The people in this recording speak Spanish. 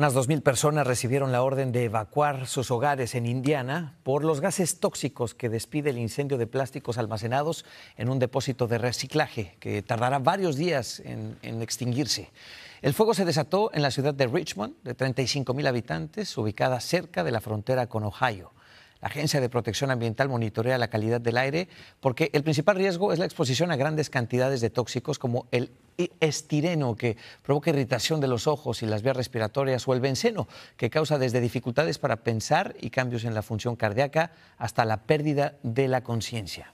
Unas 2.000 personas recibieron la orden de evacuar sus hogares en Indiana por los gases tóxicos que despide el incendio de plásticos almacenados en un depósito de reciclaje que tardará varios días en, extinguirse. El fuego se desató en la ciudad de Richmond, de 35.000 habitantes, ubicada cerca de la frontera con Ohio. La Agencia de Protección Ambiental monitorea la calidad del aire porque el principal riesgo es la exposición a grandes cantidades de tóxicos como el estireno que provoca irritación de los ojos y las vías respiratorias o el benceno que causa desde dificultades para pensar y cambios en la función cardíaca hasta la pérdida de la conciencia.